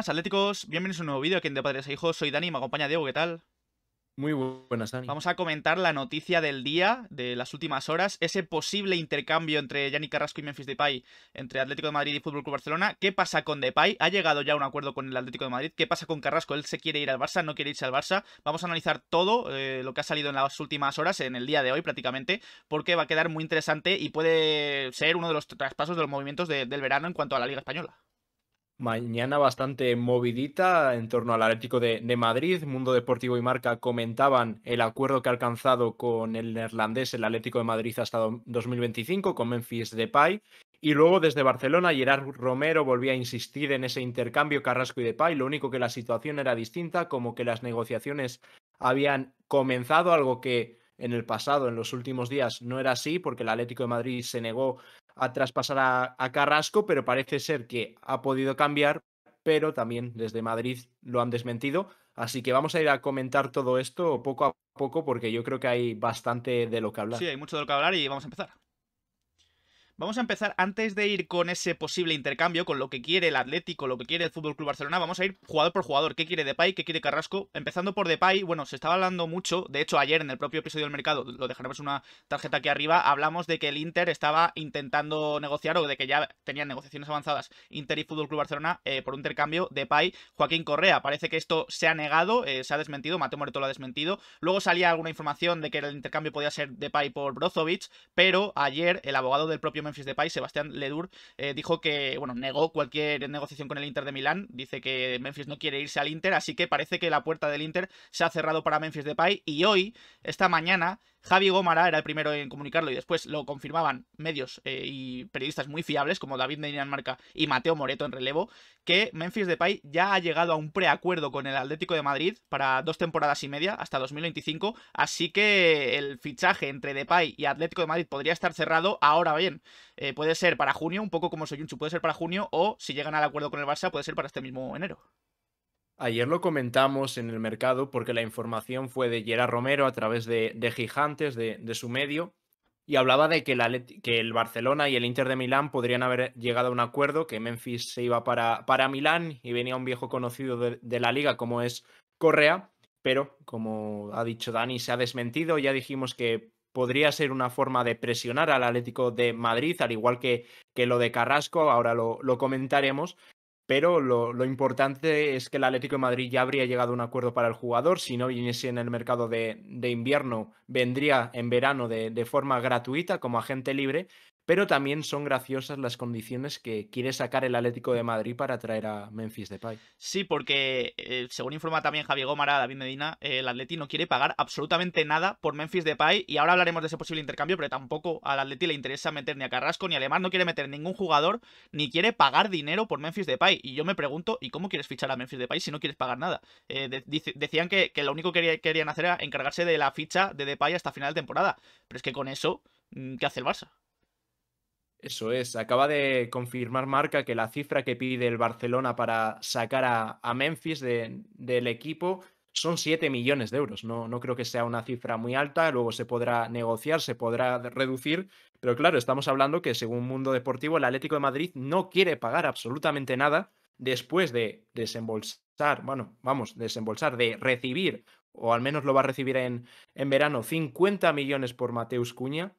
atléticos. Bienvenidos a un nuevo vídeo aquí en De Padres e Hijos. Soy Dani, me acompaña Diego, ¿qué tal? Muy buenas, Dani. Vamos a comentar la noticia del día, de las últimas horas, ese posible intercambio entre Yannick Carrasco y Memphis Depay, entre Atlético de Madrid y Fútbol Club Barcelona. ¿Qué pasa con Depay? Ha llegado ya un acuerdo con el Atlético de Madrid. ¿Qué pasa con Carrasco? Él se quiere ir al Barça, no quiere irse al Barça. Vamos a analizar todo eh, lo que ha salido en las últimas horas, en el día de hoy prácticamente, porque va a quedar muy interesante y puede ser uno de los traspasos de los movimientos del verano en cuanto a la Liga Española. Mañana bastante movidita en torno al Atlético de, Madrid. Mundo Deportivo y Marca comentaban el acuerdo que ha alcanzado con el neerlandés, el Atlético de Madrid, hasta 2025, con Memphis Depay. Y luego desde Barcelona, Gerard Romero volvía a insistir en ese intercambio Carrasco y Depay. Lo único que la situación era distinta, como que las negociaciones habían comenzado, algo que en el pasado, en los últimos días, no era así, porque el Atlético de Madrid se negó a traspasar a, Carrasco, pero parece ser que ha podido cambiar, pero también desde Madrid lo han desmentido. Así que vamos a ir a comentar todo esto poco a poco porque yo creo que hay bastante de lo que hablar. Sí, hay mucho de lo que hablar y vamos a empezar. Vamos a empezar antes de ir con ese posible intercambio, con lo que quiere el Atlético, lo que quiere el FC Barcelona. Vamos a ir jugador por jugador. ¿Qué quiere Depay? ¿Qué quiere Carrasco? Empezando por Depay, bueno, se estaba hablando mucho. De hecho, ayer en el propio episodio del mercado, lo dejaremos una tarjeta aquí arriba, hablamos de que el Inter estaba intentando negociar o de que ya tenían negociaciones avanzadas Inter y FC Barcelona eh, por un intercambio Depay, Joaquín Correa. Parece que esto se ha negado, eh, se ha desmentido. Mateo Moreto lo ha desmentido. Luego salía alguna información de que el intercambio podía ser Depay por Brozovic, pero ayer el abogado del propio Memphis Depay, Sebastián Ledur, eh, dijo que, bueno, negó cualquier negociación con el Inter de Milán. Dice que Memphis no quiere irse al Inter, así que parece que la puerta del Inter se ha cerrado para Memphis Depay. Y hoy, esta mañana, Javi Gómara era el primero en comunicarlo y después lo confirmaban medios eh, y periodistas muy fiables como David de Dinamarca y Mateo Moreto en relevo, que Memphis Depay ya ha llegado a un preacuerdo con el Atlético de Madrid para dos temporadas y media hasta 2025, así que el fichaje entre Depay y Atlético de Madrid podría estar cerrado ahora bien. Eh, puede ser para junio, un poco como Soyunchu, puede ser para junio o si llegan al acuerdo con el Barça puede ser para este mismo enero. Ayer lo comentamos en el mercado porque la información fue de Gerard Romero a través de, de Gigantes, de, su medio, y hablaba de que el, que el, Barcelona y el Inter de Milán podrían haber llegado a un acuerdo, que Memphis se iba para, para Milán y venía un viejo conocido de, la liga como es Correa, pero como ha dicho Dani, se ha desmentido, ya dijimos que podría ser una forma de presionar al Atlético de Madrid, al igual que, que lo de Carrasco, ahora lo, lo, comentaremos, pero lo, importante es que el Atlético de Madrid ya habría llegado a un acuerdo para el jugador. Si no viniese en el mercado de, invierno, vendría en verano de, forma gratuita como agente libre pero también son graciosas las condiciones que quiere sacar el Atlético de Madrid para traer a Memphis Depay. Sí, porque eh, según informa también Javier Gómara, David Medina, eh, el Atleti no quiere pagar absolutamente nada por Memphis Depay y ahora hablaremos de ese posible intercambio, pero tampoco al Atleti le interesa meter ni a Carrasco ni a alemán. no quiere meter ningún jugador ni quiere pagar dinero por Memphis Depay y yo me pregunto, ¿y cómo quieres fichar a Memphis Depay si no quieres pagar nada? Eh, decían que, lo único que querían hacer era encargarse de la ficha de Depay hasta final de temporada, pero es que con eso, mm, ¿qué hace el Barça? Eso es, acaba de confirmar Marca que la cifra que pide el Barcelona para sacar a, Memphis del equipo son 7 millones de euros. No, no creo que sea una cifra muy alta, luego se podrá negociar, se podrá reducir, pero claro, estamos hablando que según Mundo Deportivo, el Atlético de Madrid no quiere pagar absolutamente nada después de desembolsar, bueno, vamos, desembolsar, de recibir, o al menos lo va a recibir en, en verano, 50 millones por Mateus Cuña.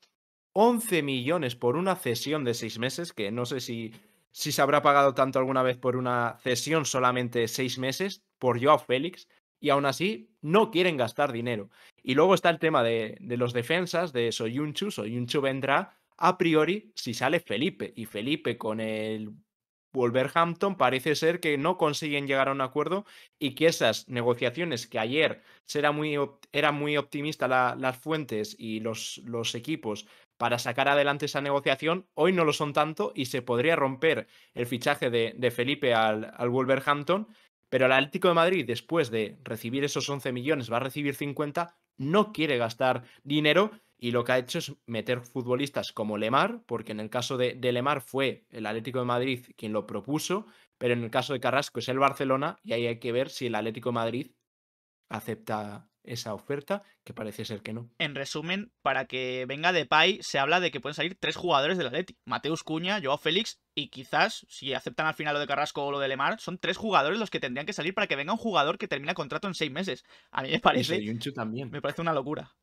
11 millones por una cesión de seis meses, que no sé si, si se habrá pagado tanto alguna vez por una cesión solamente de seis meses por Joao Félix, y aún así no quieren gastar dinero. Y luego está el tema de, de los defensas, de Soyunchu. Soyunchu vendrá a priori si sale Felipe, y Felipe con el Wolverhampton parece ser que no consiguen llegar a un acuerdo y que esas negociaciones que ayer eran muy, era muy optimista las fuentes y los, los equipos para sacar adelante esa negociación, hoy no lo son tanto y se podría romper el fichaje de, de Felipe al, al, Wolverhampton, pero el Atlético de Madrid, después de recibir esos 11 millones, va a recibir 50, no quiere gastar dinero y lo que ha hecho es meter futbolistas como Lemar, porque en el caso de, Lemar fue el Atlético de Madrid quien lo propuso, pero en el caso de Carrasco es el Barcelona y ahí hay que ver si el Atlético de Madrid acepta esa oferta, que parece ser que no. En resumen, para que venga de Depay, se habla de que pueden salir tres jugadores del Atlético, Mateus Cuña, Joao Félix y quizás, si aceptan al final lo de Carrasco o lo de Lemar, son tres jugadores los que tendrían que salir para que venga un jugador que termina contrato en seis meses. A mí me parece. también. Me parece una locura.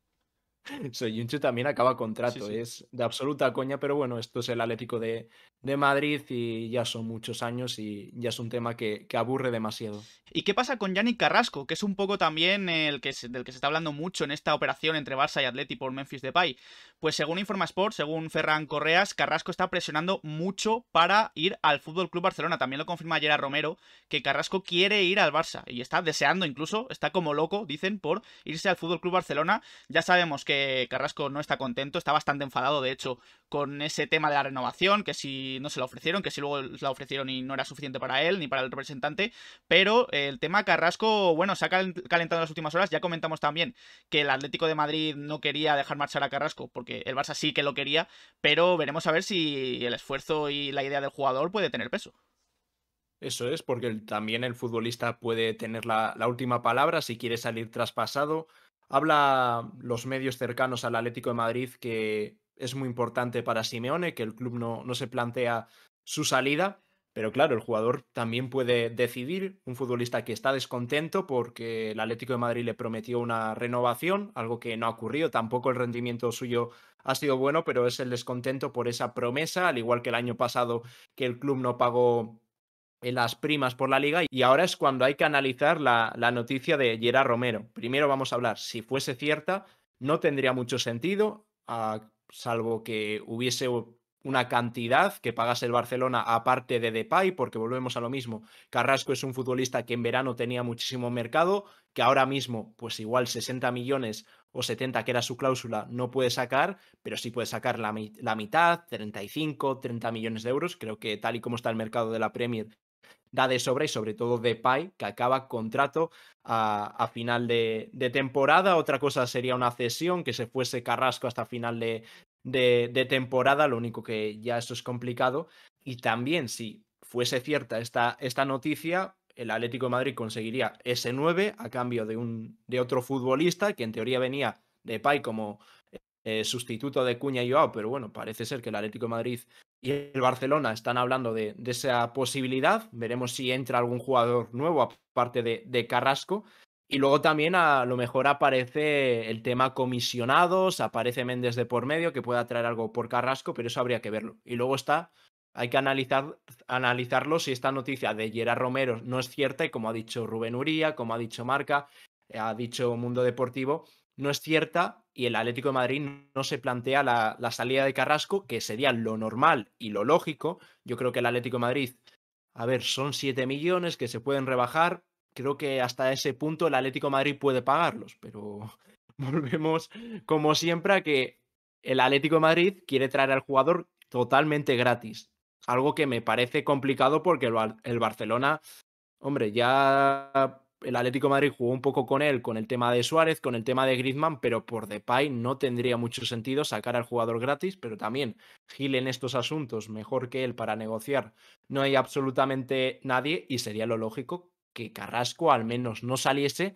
Soyuncu también acaba contrato, es de absoluta coña, pero bueno, esto es el Atlético de, de, Madrid y ya son muchos años y ya es un tema que, que aburre demasiado. ¿Y qué pasa con Yannick Carrasco? Que es un poco también el que del que se está hablando mucho en esta operación entre Barça y Atlético por Memphis Depay. Pues según Informa Sport, según Ferran Correas, Carrasco está presionando mucho para ir al Fútbol Club Barcelona. También lo confirma a Romero, que Carrasco quiere ir al Barça y está deseando incluso, está como loco, dicen, por irse al Fútbol Club Barcelona. Ya sabemos que Carrasco no está contento, está bastante enfadado, de hecho, con ese tema de la renovación, que si no se la ofrecieron, que si luego la ofrecieron y no era suficiente para él ni para el representante, pero el tema Carrasco, bueno, se ha calentado en las últimas horas, ya comentamos también que el Atlético de Madrid no quería dejar marchar a Carrasco, porque el Barça sí que lo quería, pero veremos a ver si el esfuerzo y la idea del jugador puede tener peso. Eso es, porque también el futbolista puede tener la, última palabra si quiere salir traspasado, Habla los medios cercanos al Atlético de Madrid que es muy importante para Simeone, que el club no, no se plantea su salida, pero claro, el jugador también puede decidir, un futbolista que está descontento porque el Atlético de Madrid le prometió una renovación, algo que no ha ocurrido, tampoco el rendimiento suyo ha sido bueno, pero es el descontento por esa promesa, al igual que el año pasado que el club no pagó en eh, las primas por la liga y ahora es cuando hay que analizar la, noticia de Gerard Romero. Primero vamos a hablar, si fuese cierta, no tendría mucho sentido, ah, salvo que hubiese una cantidad que pagase el Barcelona aparte de Depay, porque volvemos a lo mismo. Carrasco es un futbolista que en verano tenía muchísimo mercado, que ahora mismo, pues igual 60 millones o 70, que era su cláusula, no puede sacar, pero sí puede sacar la, la mitad, 35, 30 millones de euros. Creo que tal y como está el mercado de la Premier, da de sobra y sobre todo de Pai, que acaba contrato a, final de, temporada. Otra cosa sería una cesión, que se fuese Carrasco hasta final de, temporada, lo único que ya eso es complicado. Y también si fuese cierta esta, esta noticia, el Atlético de Madrid conseguiría ese 9 a cambio de, un, de otro futbolista que en teoría venía de Pai como, eh, sustituto de Cuña y Joao, pero bueno, parece ser que el Atlético de Madrid y el Barcelona están hablando de, esa posibilidad. Veremos si entra algún jugador nuevo, aparte de, Carrasco. Y luego también a lo mejor aparece el tema comisionados, aparece Méndez de por medio, que pueda traer algo por Carrasco, pero eso habría que verlo. Y luego está, hay que analizar, analizarlo si esta noticia de Gerard Romero no es cierta, y como ha dicho Rubén Uría, como ha dicho Marca, ha dicho mundo deportivo, no es cierta y el Atlético de Madrid no se plantea la, salida de Carrasco, que sería lo normal y lo lógico. Yo creo que el Atlético de Madrid, a ver, son 7 millones que se pueden rebajar. Creo que hasta ese punto el Atlético de Madrid puede pagarlos, pero volvemos como siempre a que el Atlético de Madrid quiere traer al jugador totalmente gratis. Algo que me parece complicado porque el Barcelona, hombre, ya el Atlético Madrid jugó un poco con él, con el tema de Suárez, con el tema de Griezmann, pero por Depay no tendría mucho sentido sacar al jugador gratis, pero también Gil en estos asuntos, mejor que él para negociar, no hay absolutamente nadie y sería lo lógico que Carrasco al menos no saliese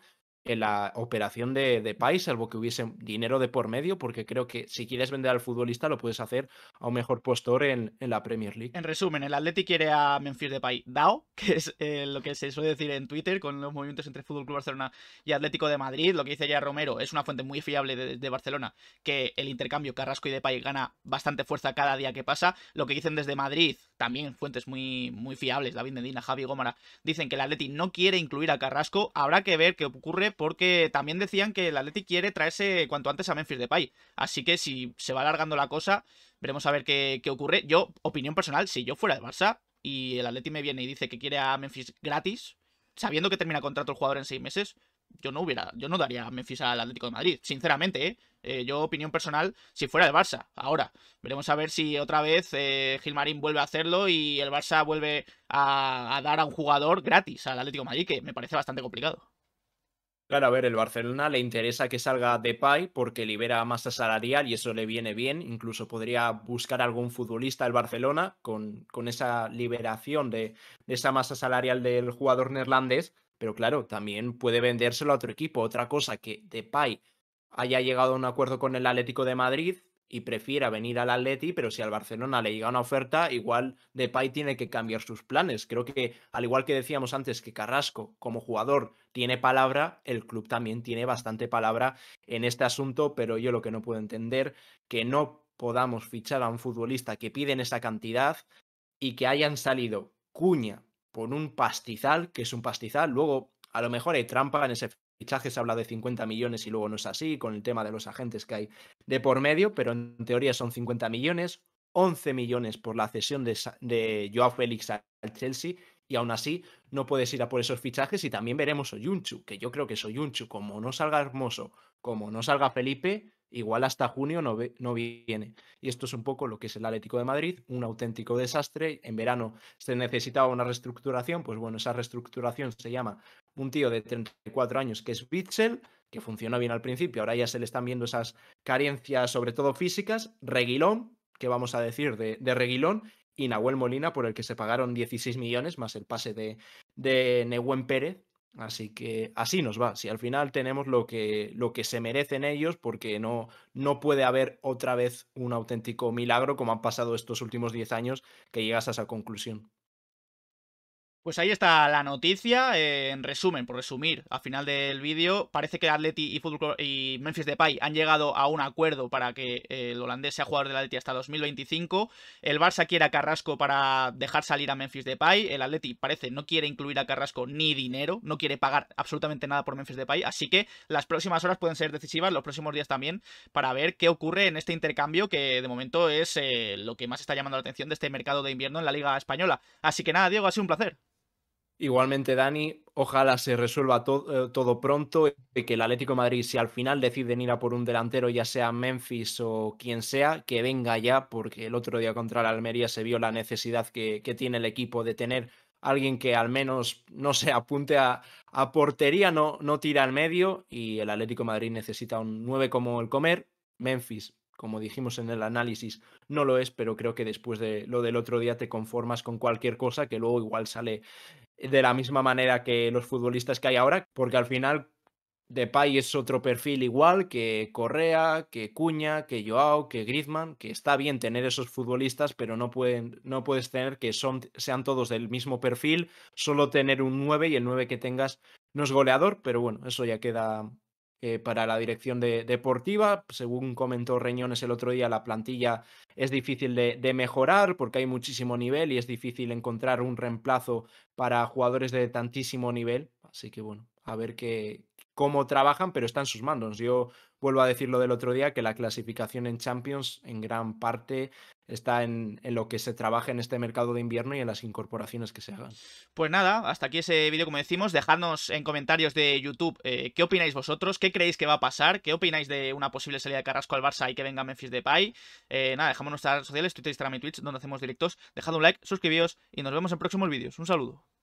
en la operación de, de salvo que hubiese dinero de por medio, porque creo que si quieres vender al futbolista lo puedes hacer a un mejor postor en, la Premier League. En resumen, el Atleti quiere a Memphis Depay DAO, que es eh, lo que se suele decir en Twitter con los movimientos entre Fútbol Club Barcelona y Atlético de Madrid. Lo que dice ya Romero es una fuente muy fiable de, Barcelona, que el intercambio Carrasco y de Depay gana bastante fuerza cada día que pasa. Lo que dicen desde Madrid, también fuentes muy, muy fiables, David Medina, Javi Gómez dicen que el Atleti no quiere incluir a Carrasco. Habrá que ver qué ocurre porque también decían que el Atleti quiere traerse cuanto antes a Memphis Depay. Así que si se va alargando la cosa, veremos a ver qué, ocurre. Yo, opinión personal, si yo fuera de Barça y el Atleti me viene y dice que quiere a Memphis gratis, sabiendo que termina contrato el jugador en seis meses, yo no hubiera, yo no daría a Memphis al Atlético de Madrid, sinceramente, ¿eh? Eh, yo opinión personal, si fuera el Barça, ahora, veremos a ver si otra vez eh, Gilmarín vuelve a hacerlo y el Barça vuelve a, a dar a un jugador gratis al Atlético de Madrid, que me parece bastante complicado. Claro, a ver, el Barcelona le interesa que salga Depay porque libera masa salarial y eso le viene bien. Incluso podría buscar algún futbolista el Barcelona con, con esa liberación de, de esa masa salarial del jugador neerlandés. Pero claro, también puede vendérselo a otro equipo. Otra cosa que Depay haya llegado a un acuerdo con el Atlético de Madrid y prefiera venir al Atleti, pero si al Barcelona le llega una oferta, igual Depay tiene que cambiar sus planes. Creo que, al igual que decíamos antes que Carrasco como jugador tiene palabra, el club también tiene bastante palabra en este asunto, pero yo lo que no puedo entender, que no podamos fichar a un futbolista que piden esa cantidad y que hayan salido cuña por un pastizal, que es un pastizal, luego a lo mejor hay trampa en ese fichajes habla de 50 millones y luego no es así, con el tema de los agentes que hay de por medio, pero en teoría son 50 millones, 11 millones por la cesión de, Joao Félix al Chelsea y aún así no puedes ir a por esos fichajes y también veremos Oyunchu, que yo creo que Oyunchu, como no salga Hermoso, como no salga Felipe, igual hasta junio no, no, viene. Y esto es un poco lo que es el Atlético de Madrid, un auténtico desastre. En verano se necesitaba una reestructuración, pues bueno, esa reestructuración se llama un tío de 34 años que es Witzel, que funcionó bien al principio, ahora ya se le están viendo esas carencias, sobre todo físicas, Reguilón, que vamos a decir de, de Reguilón, y Nahuel Molina, por el que se pagaron 16 millones, más el pase de, de Nehuen Pérez, Así que así nos va. Si al final tenemos lo que, lo que se merecen ellos, porque no, no puede haber otra vez un auténtico milagro como han pasado estos últimos 10 años que llegas a esa conclusión. Pues ahí está la noticia, eh, en resumen, por resumir, al final del vídeo, parece que Atleti y, Fútbol y Memphis Depay han llegado a un acuerdo para que eh, el holandés sea jugador del Atleti hasta 2025, el Barça quiere a Carrasco para dejar salir a Memphis Depay, el Atleti parece no quiere incluir a Carrasco ni dinero, no quiere pagar absolutamente nada por Memphis Depay, así que las próximas horas pueden ser decisivas, los próximos días también, para ver qué ocurre en este intercambio que de momento es eh, lo que más está llamando la atención de este mercado de invierno en la Liga Española. Así que nada, Diego, ha sido un placer. Igualmente, Dani, ojalá se resuelva eh, todo pronto y eh, que el Atlético Madrid, si al final deciden ir a por un delantero, ya sea Memphis o quien sea, que venga ya, porque el otro día contra la Almería se vio la necesidad que, tiene el equipo de tener alguien que al menos no se apunte a, portería, no, no tira al medio y el Atlético Madrid necesita un 9 como el comer. Memphis como dijimos en el análisis, no lo es, pero creo que después de lo del otro día te conformas con cualquier cosa que luego igual sale de la misma manera que los futbolistas que hay ahora, porque al final Depay es otro perfil igual que Correa, que Cuña, que Joao, que Griezmann, que está bien tener esos futbolistas, pero no, pueden, no puedes tener que son, sean todos del mismo perfil, solo tener un 9 y el 9 que tengas no es goleador, pero bueno, eso ya queda eh, para la dirección de, deportiva. Según comentó Reñones el otro día, la plantilla es difícil de, mejorar porque hay muchísimo nivel y es difícil encontrar un reemplazo para jugadores de tantísimo nivel. Así que bueno, a ver qué, cómo trabajan, pero están sus mandos. Yo vuelvo a decir lo del otro día, que la clasificación en Champions en gran parte está en, lo que se trabaja en este mercado de invierno y en las incorporaciones que se hagan. Pues nada, hasta aquí ese vídeo, como decimos. Dejadnos en comentarios de YouTube eh, qué opináis vosotros, qué creéis que va a pasar, qué opináis de una posible salida de Carrasco al Barça y que venga Memphis Depay. Eh, nada, dejamos nuestras redes sociales, Twitter, Instagram y Twitch, donde hacemos directos. Dejad un like, suscribíos y nos vemos en próximos vídeos. Un saludo.